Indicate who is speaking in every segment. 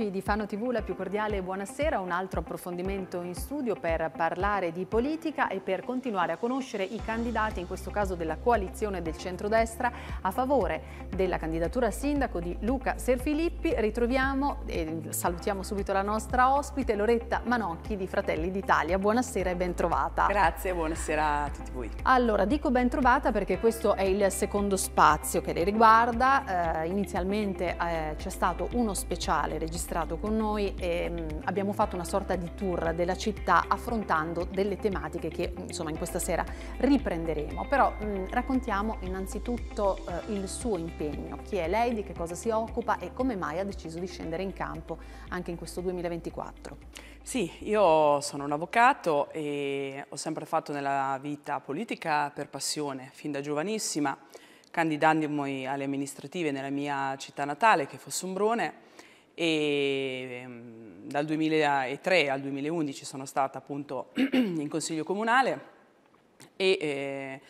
Speaker 1: amici di Fano TV, la più cordiale buonasera, un altro approfondimento in studio per parlare di politica e per continuare a conoscere i candidati, in questo caso della coalizione del centrodestra, a favore della candidatura a sindaco di Luca Serfilippi. Ritroviamo e salutiamo subito la nostra ospite Loretta Manocchi di Fratelli d'Italia. Buonasera e bentrovata. Grazie,
Speaker 2: buonasera a tutti voi.
Speaker 1: Allora, dico bentrovata perché questo è il secondo spazio che le riguarda. Eh, inizialmente eh, c'è stato uno speciale registrato registrato con noi e mm, abbiamo fatto una sorta di tour della città affrontando delle tematiche che mm, insomma in questa sera riprenderemo. Però mm, raccontiamo innanzitutto eh, il suo impegno, chi è lei, di che cosa si occupa e come mai ha deciso di scendere in campo anche in questo 2024.
Speaker 2: Sì, io sono un avvocato e ho sempre fatto nella vita politica per passione, fin da giovanissima, candidandomi alle amministrative nella mia città natale che è Fossombrone e ehm, dal 2003 al 2011 sono stata appunto in consiglio comunale e eh,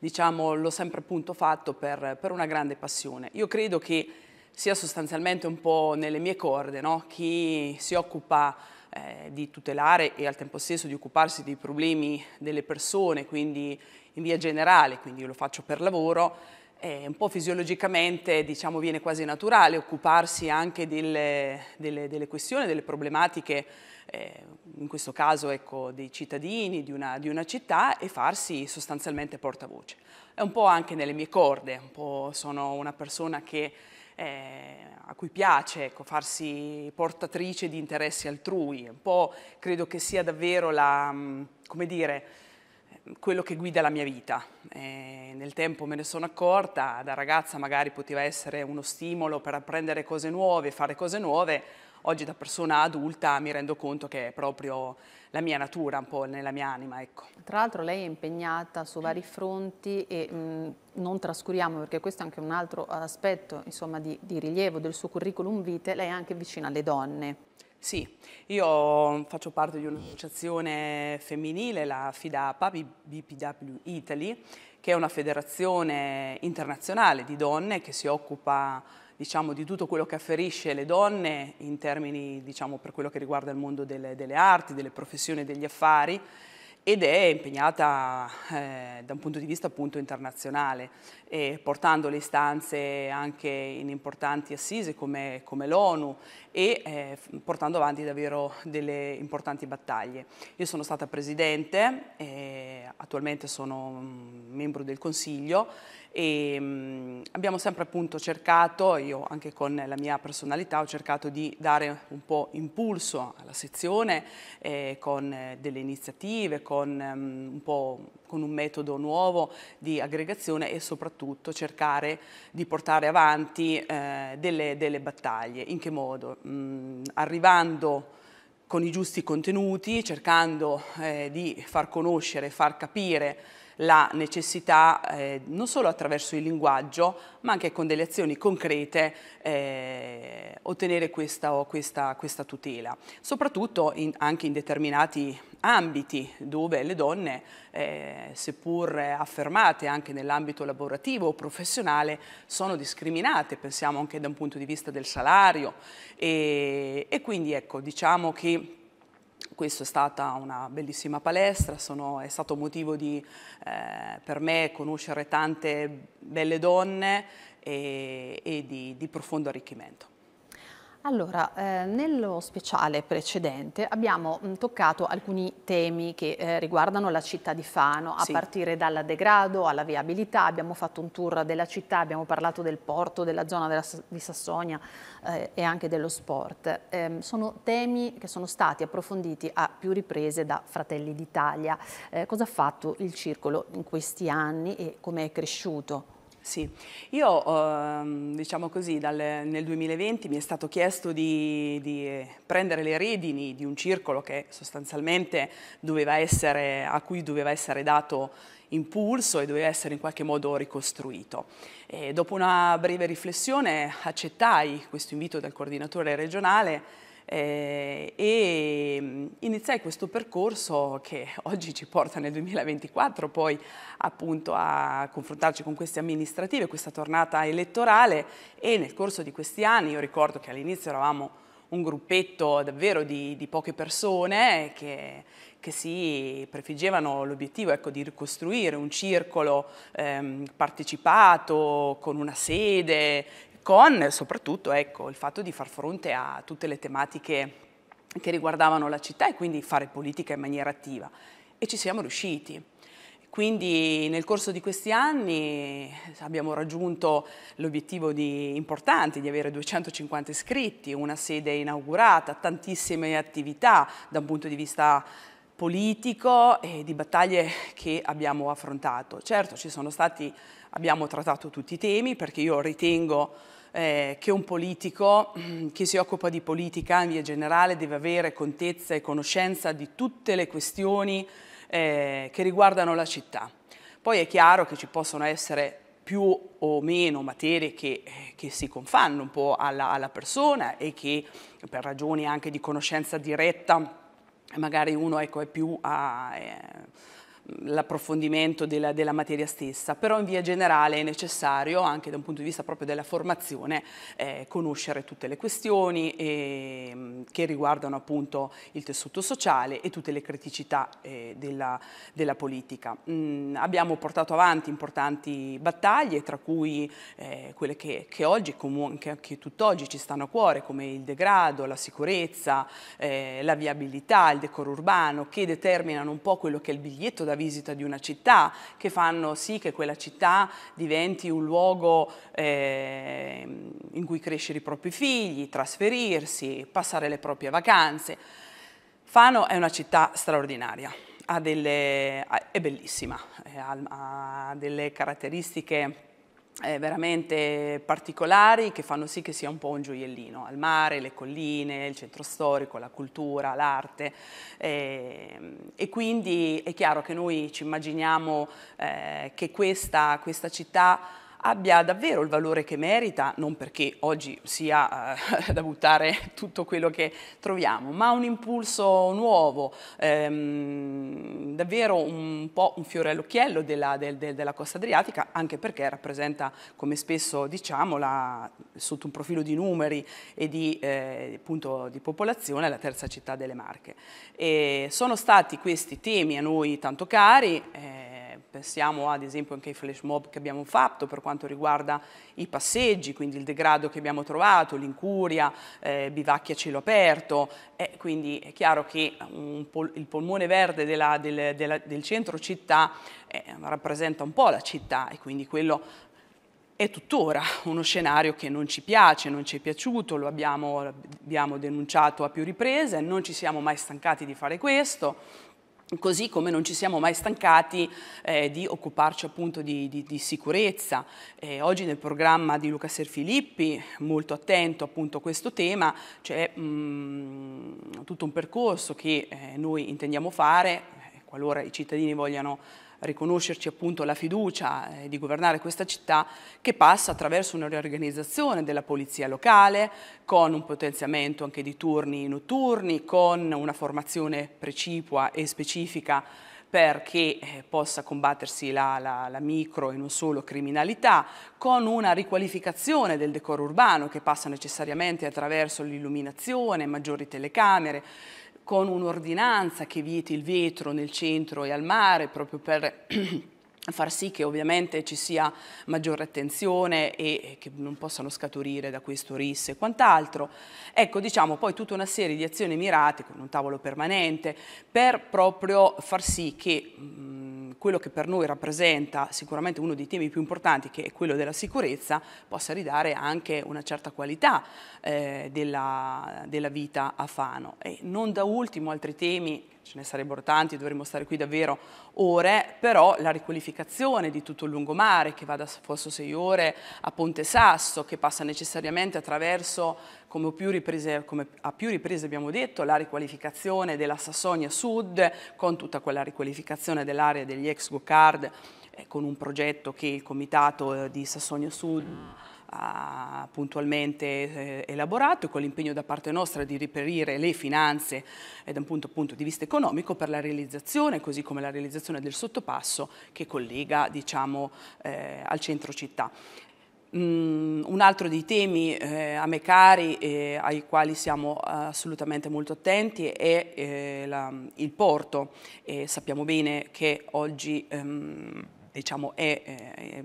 Speaker 2: diciamo, l'ho sempre appunto fatto per, per, una grande passione. Io credo che sia sostanzialmente un po' nelle mie corde, no? chi si occupa eh, di tutelare e al tempo stesso di occuparsi dei problemi delle persone, quindi in via generale, quindi io lo faccio per lavoro, eh, un po' fisiologicamente diciamo, viene quasi naturale occuparsi anche delle, delle, delle questioni, delle problematiche, eh, in questo caso ecco, dei cittadini di una, di una, città e farsi sostanzialmente portavoce. È un po' anche nelle mie corde, un po' sono una persona che, eh, a cui piace ecco, farsi portatrice di interessi altrui, un po' credo che sia davvero la, mm, come dire, quello che guida la mia vita. E eh, nel tempo me ne sono accorta, da ragazza magari poteva essere uno stimolo per apprendere cose nuove, fare cose nuove, oggi da persona adulta mi rendo conto che è proprio la mia natura, un po' nella mia
Speaker 1: anima. Ecco. Tra l'altro lei è impegnata su vari fronti e mh, mm, non trascuriamo, perché questo è anche un altro aspetto insomma, di, di rilievo del suo curriculum vitae, lei è anche vicina alle donne.
Speaker 2: Sì, io faccio parte di un'associazione femminile, la FIDAPA, BPW Italy, che è una federazione internazionale di donne che si occupa diciamo, di tutto quello che afferisce le donne in termini diciamo, per quello che riguarda il mondo delle, delle arti, delle professioni, e degli affari ed è impegnata eh, da un punto di vista appunto internazionale, eh, portando le istanze anche in importanti assise come, come l'ONU e eh, portando avanti davvero delle importanti battaglie. Io sono stata presidente, eh, attualmente sono mm, membro del Consiglio e mh, abbiamo sempre appunto cercato, io anche con la mia personalità ho cercato di dare un po' impulso alla sezione eh, con delle iniziative, con, um, un po', con un metodo nuovo di aggregazione e soprattutto cercare di portare avanti eh, delle, delle, battaglie. In che modo? Mm, arrivando con i giusti contenuti, cercando eh, di far conoscere, far capire la necessità eh, non solo attraverso il linguaggio ma anche con delle azioni concrete eh, ottenere questa, questa, questa, tutela, soprattutto in, anche in determinati ambiti dove le donne, eh, seppur affermate anche nell'ambito lavorativo o professionale, sono discriminate, pensiamo anche da un punto di vista del salario e, e quindi ecco diciamo che questa è stata una bellissima palestra, sono, è stato motivo di, eh, per me conoscere tante belle donne e, e di, di profondo arricchimento.
Speaker 1: Allora, eh, nello speciale precedente abbiamo mm, toccato alcuni temi che eh, riguardano la città di Fano, a sì. partire dal degrado alla viabilità, abbiamo fatto un tour della città, abbiamo parlato del porto, della zona della, di Sassonia eh, e anche dello sport. Ehm, sono temi che sono stati approfonditi a più riprese da Fratelli d'Italia. Eh, cosa ha fatto il circolo in questi anni e come è cresciuto? Sì, io
Speaker 2: ehm, diciamo così dal, nel 2020 mi è stato chiesto di, di, prendere le redini di un circolo che sostanzialmente doveva essere, a cui doveva essere dato impulso e doveva essere in qualche modo ricostruito. E dopo una breve riflessione accettai questo invito del coordinatore regionale eh, e mm, iniziai questo percorso che oggi ci porta nel 2024 poi appunto a confrontarci con queste amministrative, questa tornata elettorale e nel corso di questi anni, io ricordo che all'inizio eravamo un gruppetto davvero di, di poche persone che, che si prefiggevano l'obiettivo ecco, di ricostruire un circolo ehm, partecipato con una sede con soprattutto ecco, il fatto di far fronte a tutte le tematiche che riguardavano la città e quindi fare politica in maniera attiva. E ci siamo riusciti. Quindi nel corso di questi anni abbiamo raggiunto l'obiettivo importante di avere 250 iscritti, una sede inaugurata, tantissime attività da un punto di vista politico e di battaglie che abbiamo affrontato. Certo, stati, abbiamo trattato tutti i temi perché io ritengo eh, che un politico mm, che si occupa di politica in via generale deve avere contezza e conoscenza di tutte le questioni eh, che riguardano la città. Poi è chiaro che ci possono essere più o meno materie che, eh, che si confanno un po' alla, alla persona e che per ragioni anche di conoscenza diretta magari uno ecco, è più a, eh, l'approfondimento della, della, materia stessa, però in via generale è necessario, anche da un punto di vista proprio della formazione, eh, conoscere tutte le questioni eh, che riguardano appunto il tessuto sociale e tutte le criticità eh, della, della, politica. Mm, abbiamo portato avanti importanti battaglie, tra cui eh, quelle che, che oggi, comunque, che tutt'oggi ci stanno a cuore, come il degrado, la sicurezza, eh, la viabilità, il decoro urbano, che determinano un po' quello che è il biglietto da visita di una città, che fanno sì che quella città diventi un luogo eh, in cui crescere i propri figli, trasferirsi, passare le proprie vacanze. Fano è una città straordinaria, delle, è bellissima, ha delle caratteristiche eh, veramente particolari che fanno sì che sia un po' un gioiellino al mare, le colline, il centro storico, la cultura, l'arte eh, e quindi è chiaro che noi ci immaginiamo eh, che questa, questa città abbia davvero il valore che merita, non perché oggi sia eh, da buttare tutto quello che troviamo, ma un impulso nuovo, ehm, davvero un po' un fiore all'occhiello della, del, del, della, costa adriatica, anche perché rappresenta, come spesso diciamo, la, sotto un profilo di numeri e di, eh, appunto, di popolazione, la terza città delle Marche. E sono stati questi temi a noi tanto cari, eh, pensiamo ad esempio anche ai flash mob che abbiamo fatto per quanto riguarda i passeggi, quindi il degrado che abbiamo trovato, l'incuria, eh, bivacchi a cielo aperto, eh, quindi è chiaro che mm, pol il polmone verde della, del, della, del, centro città eh, rappresenta un po' la città e quindi quello è tuttora uno scenario che non ci piace, non ci è piaciuto, lo abbiamo, abbiamo denunciato a più riprese, non ci siamo mai stancati di fare questo, Così come non ci siamo mai stancati eh, di occuparci appunto di, di, di sicurezza. Eh, oggi nel programma di Luca Serfilippi, molto attento appunto a questo tema, c'è mm, tutto un percorso che eh, noi intendiamo fare, eh, qualora i cittadini vogliano riconoscerci appunto la fiducia eh, di governare questa città che passa attraverso una riorganizzazione della polizia locale con un potenziamento anche di turni notturni, con una formazione precipua e specifica perché eh, possa combattersi la, la, la, micro e non solo criminalità, con una riqualificazione del decoro urbano che passa necessariamente attraverso l'illuminazione, maggiori telecamere, con un'ordinanza che vieti il vetro nel centro e al mare proprio per far sì che ovviamente ci sia maggiore attenzione e che non possano scaturire da questo RIS e quant'altro. Ecco, diciamo poi tutta una serie di azioni mirate con un tavolo permanente per proprio far sì che mh, quello che per noi rappresenta sicuramente uno dei temi più importanti, che è quello della sicurezza, possa ridare anche una certa qualità eh, della, della vita a Fano. E non da ultimo altri temi ce ne sarebbero tanti, dovremmo stare qui davvero ore, però la riqualificazione di tutto il lungomare che va da Fosso Ore a Ponte Sasso, che passa necessariamente attraverso, come, più riprese, come a più riprese abbiamo detto, la riqualificazione della Sassonia Sud, con tutta quella riqualificazione dell'area degli ex Gocard, eh, con un progetto che il Comitato eh, di Sassonia Sud puntualmente eh, elaborato con l'impegno da parte nostra di riperire le finanze eh, da un punto, punto, di vista economico per la realizzazione, così come la realizzazione del sottopasso che collega diciamo, eh, al centro città. Mm, un altro dei temi eh, a me cari eh, ai quali siamo eh, assolutamente molto attenti è eh, la, il porto. e sappiamo bene che oggi ehm, diciamo, è eh,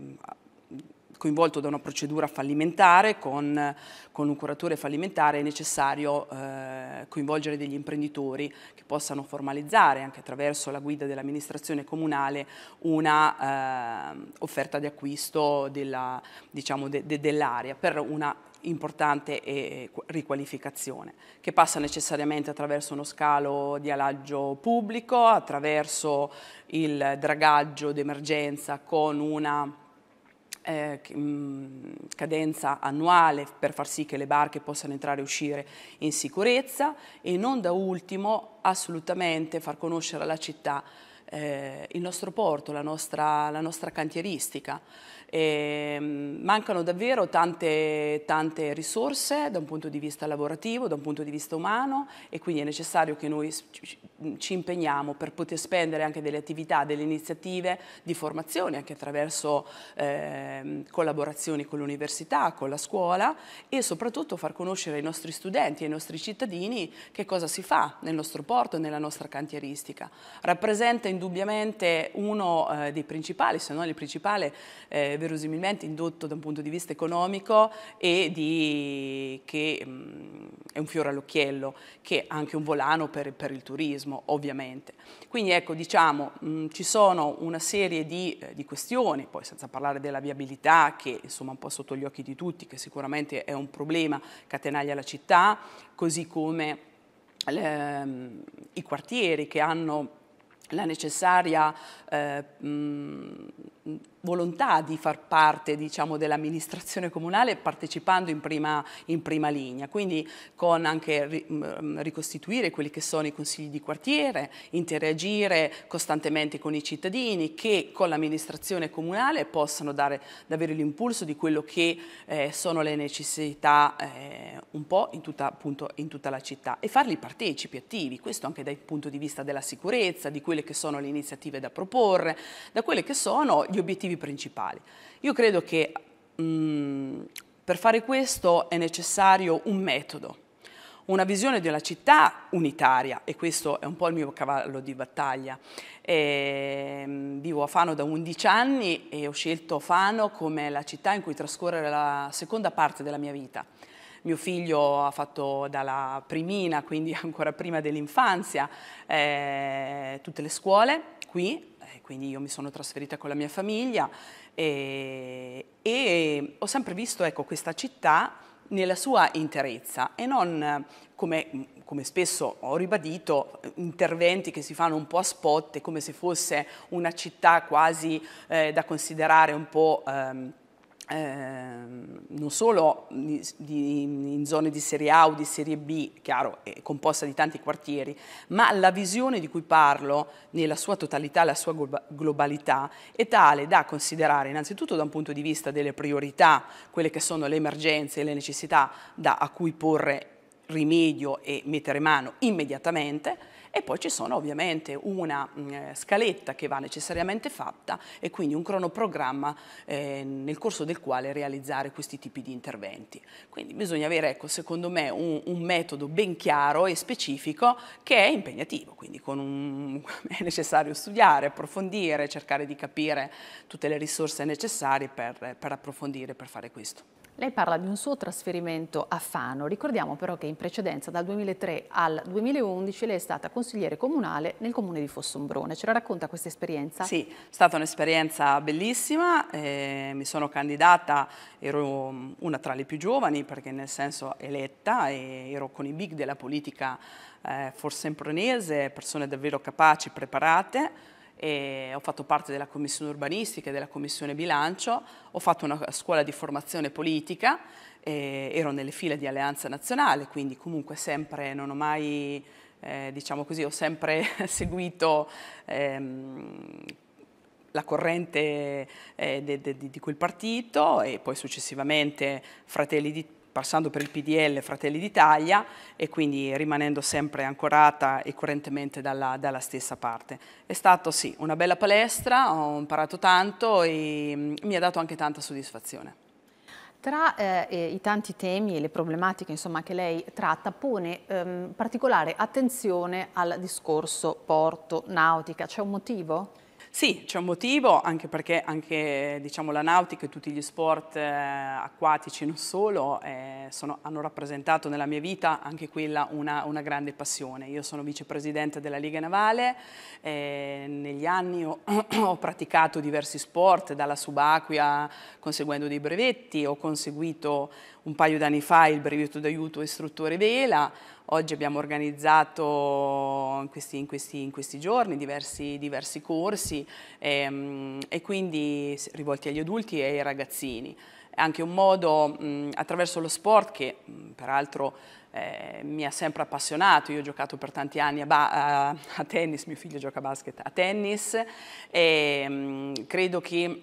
Speaker 2: coinvolto da una procedura fallimentare con, con un curatore fallimentare è necessario eh, coinvolgere degli imprenditori che possano formalizzare anche attraverso la guida dell'amministrazione comunale una eh, offerta di acquisto dell'area diciamo, de, de, per una importante riqualificazione, che passa necessariamente attraverso uno scalo di alaggio pubblico, attraverso il dragaggio d'emergenza con una eh, mm, cadenza annuale per far sì che le barche possano entrare e uscire in sicurezza e non da ultimo assolutamente far conoscere alla città eh, il nostro porto, la nostra, la nostra cantieristica. E, ehm, mancano davvero tante, tante, risorse da un punto di vista lavorativo, da un punto di vista umano e quindi è necessario che noi Mm, ci impegniamo per poter spendere anche delle attività, delle iniziative di formazione anche attraverso eh, collaborazioni con l'università, con la scuola e soprattutto far conoscere ai nostri studenti e ai nostri cittadini che cosa si fa nel nostro porto e nella nostra cantieristica. Rappresenta indubbiamente uno eh, dei principali, se non il principale eh, verosimilmente indotto da un punto di vista economico e di, che mh, mm, è un fiore all'occhiello, che è anche un volano per, per il turismo turismo ovviamente. Quindi ecco diciamo mh, mm, ci sono una serie di, eh, di, questioni, poi senza parlare della viabilità che insomma un po' sotto gli occhi di tutti, che sicuramente è un problema catenaglia la città, così come le, ehm, i quartieri che hanno la necessaria eh, mh, mm, volontà di far parte diciamo, dell'amministrazione comunale partecipando in prima, in prima, linea, quindi con anche ricostituire quelli che sono i consigli di quartiere, interagire costantemente con i cittadini che con l'amministrazione comunale possano dare davvero l'impulso di quello che eh, sono le necessità eh, un po' in tutta, appunto, in tutta la città e farli partecipi, attivi, questo anche dal punto di vista della sicurezza, di quelle che sono le iniziative da proporre, da quelle che sono gli gli obiettivi principali. Io credo che mh, mm, per fare questo è necessario un metodo, una visione di una città unitaria, e questo è un po' il mio cavallo di battaglia. E, ehm, vivo a Fano da 11 anni e ho scelto Fano come la città in cui trascorrere la seconda parte della mia vita. Mio figlio ha fatto dalla primina, quindi ancora prima dell'infanzia, eh, tutte le scuole qui quindi io mi sono trasferita con la mia famiglia e, e ho sempre visto ecco, questa città nella sua interezza e non come, come, spesso ho ribadito interventi che si fanno un po' a spot come se fosse una città quasi eh, da considerare un po' ehm, Ehm, non solo di, di, in zone di serie A o di serie B, chiaro, è composta di tanti quartieri, ma la visione di cui parlo nella sua totalità, la sua globalità, è tale da considerare innanzitutto da un punto di vista delle priorità, quelle che sono le emergenze e le necessità da, a cui porre rimedio e mettere mano immediatamente e poi ci sono ovviamente una mm, scaletta che va necessariamente fatta e quindi un cronoprogramma eh, nel corso del quale realizzare questi tipi di interventi. Quindi bisogna avere, ecco, secondo me, un, un metodo ben chiaro e specifico che è impegnativo, quindi un, è necessario studiare, approfondire, cercare di capire tutte le risorse necessarie per, per approfondire, per
Speaker 1: fare questo. Lei parla di un suo trasferimento a Fano, ricordiamo però che in precedenza dal 2003 al 2011 lei è stata consigliere comunale nel comune di Fossombrone. Ce la racconta questa esperienza? Sì, è
Speaker 2: stata un'esperienza bellissima, eh, mi sono candidata, ero mm, una tra le più giovani perché nel senso eletta e ero con i big della politica eh, forsempronese, persone davvero capaci, preparate, e ho fatto parte della commissione urbanistica e della commissione bilancio, ho fatto una scuola di formazione politica, ero nelle file di Alleanza Nazionale, quindi comunque sempre non ho mai, eh, diciamo così, ho sempre seguito ehm, la corrente eh, de, de, di quel partito e poi successivamente Fratelli passando per il PDL Fratelli d'Italia e quindi rimanendo sempre ancorata e correntemente dalla, dalla stessa parte. È stata sì una bella palestra, ho imparato tanto e mm, mi ha dato anche tanta soddisfazione.
Speaker 1: Tra eh, i tanti temi e le problematiche insomma, che lei tratta, pone ehm, particolare attenzione al discorso porto, nautica. C'è un motivo?
Speaker 2: Sì, c'è un motivo, anche perché anche, diciamo, la nautica e tutti gli sport eh, acquatici, non solo, eh, sono, hanno rappresentato nella mia vita anche quella una, una, grande passione. Io sono vicepresidente della Liga Navale, eh, negli anni ho, ho, praticato diversi sport, dalla subacquea conseguendo dei brevetti, ho conseguito un paio d'anni fa il brevetto d'aiuto istruttore vela, Oggi abbiamo organizzato in questi, in questi, in questi giorni diversi, diversi corsi e, ehm, e quindi rivolti agli adulti e ai ragazzini anche un modo mh, attraverso lo sport che peraltro eh, mi ha sempre appassionato, io ho giocato per tanti anni a, a, a tennis, mio figlio gioca a basket, a tennis e mh, credo che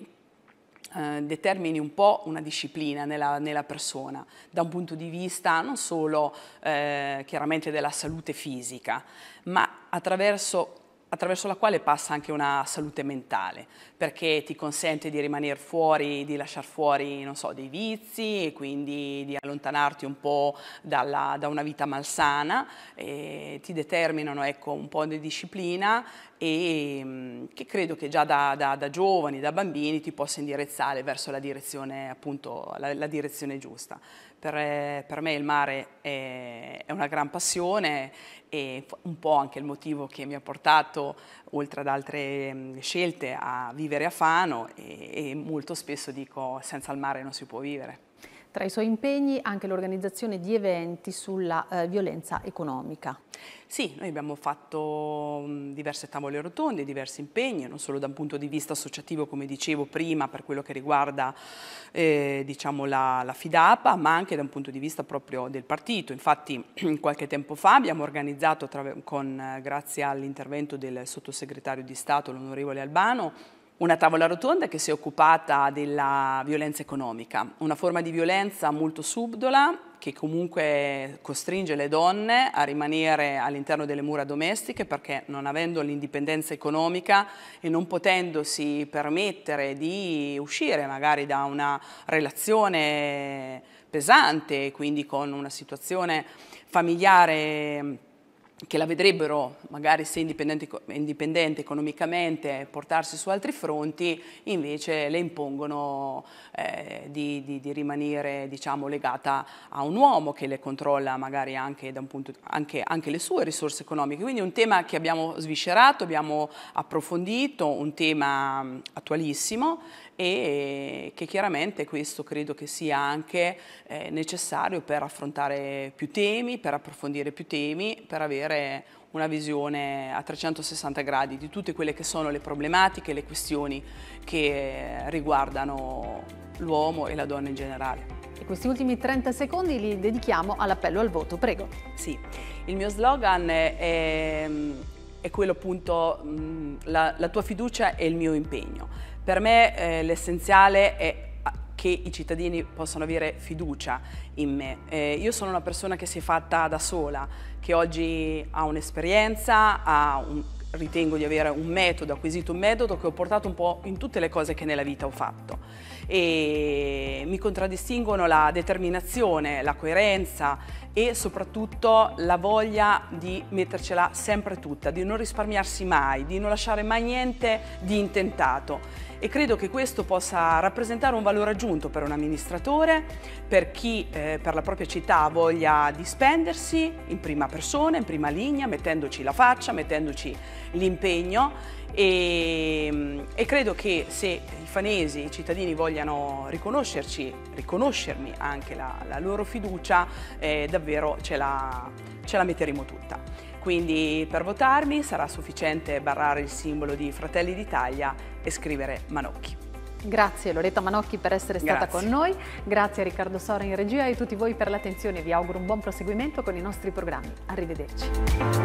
Speaker 2: eh, determini un po' una disciplina nella, nella, persona, da un punto di vista non solo eh, chiaramente della salute fisica, ma attraverso attraverso la quale passa anche una salute mentale, perché ti consente di rimanere fuori, di lasciare fuori, non so, dei vizi e quindi di allontanarti un po' dalla, da una vita malsana, ti determinano ecco, un po' di disciplina e mm, che credo che già da, da, da, giovani, da bambini ti possa indirizzare verso la direzione, appunto, la, la direzione giusta. Per, eh, per, me il mare è, è, una gran passione e un po' anche il motivo che mi ha portato, oltre ad altre mm, scelte, a vivere a Fano e, e molto spesso dico senza il mare non si può
Speaker 1: vivere. Tra i suoi impegni anche l'organizzazione di eventi sulla eh, violenza economica.
Speaker 2: Sì, noi abbiamo fatto mm, diverse tavole rotonde, diversi impegni, non solo da un punto di vista associativo, come dicevo prima, per quello che riguarda eh, diciamo la, la, FIDAPA, ma anche da un punto di vista proprio del partito. Infatti qualche tempo fa abbiamo organizzato, con, eh, grazie all'intervento del sottosegretario di Stato, l'onorevole Albano, una tavola rotonda che si è occupata della violenza economica, una forma di violenza molto subdola che comunque costringe le donne a rimanere all'interno delle mura domestiche perché non avendo l'indipendenza economica e non potendosi permettere di uscire magari da una relazione pesante, quindi con una situazione familiare che la vedrebbero, magari se indipendente, indipendente, economicamente, portarsi su altri fronti, invece le impongono eh, di, di, di, rimanere diciamo, legata a un uomo che le controlla magari anche, punto, anche, anche, le sue risorse economiche. Quindi un tema che abbiamo sviscerato, abbiamo approfondito, un tema attualissimo e che chiaramente questo credo che sia anche eh, necessario per affrontare più temi, per approfondire più temi, per avere una visione a 360 gradi di tutte quelle che sono le problematiche, le questioni che riguardano l'uomo e la donna in generale.
Speaker 1: E questi ultimi 30 secondi li dedichiamo all'appello al voto, prego. Sì,
Speaker 2: il mio slogan è, ehm, è quello appunto, mm, la, la tua fiducia e il mio impegno per me eh, l'essenziale è ah, che i cittadini possano avere fiducia in me. Eh, io sono una persona che si è fatta da sola, che oggi ha un'esperienza, ha un, ritengo di avere un metodo, acquisito un metodo che ho portato un po' in tutte le cose che nella vita ho fatto e mi contraddistinguono la determinazione, la coerenza, e soprattutto la voglia di mettercela sempre tutta, di non risparmiarsi mai, di non lasciare mai niente di intentato e credo che questo possa rappresentare un valore aggiunto per un amministratore, per chi eh, per la propria città voglia di spendersi in prima persona, in prima linea, mettendoci la faccia, mettendoci l'impegno e, mm, e credo che se fanesi, i cittadini vogliano riconoscerci, riconoscermi anche la, la loro fiducia, eh, davvero ce la, ce la metteremo tutta. Quindi per votarmi sarà sufficiente barrare il simbolo di Fratelli
Speaker 1: d'Italia e scrivere Manocchi. Grazie Loretta Manocchi per essere stata Grazie. con noi, grazie a Riccardo Sora in regia e a tutti voi per l'attenzione. Vi auguro un buon proseguimento con i nostri programmi. Arrivederci.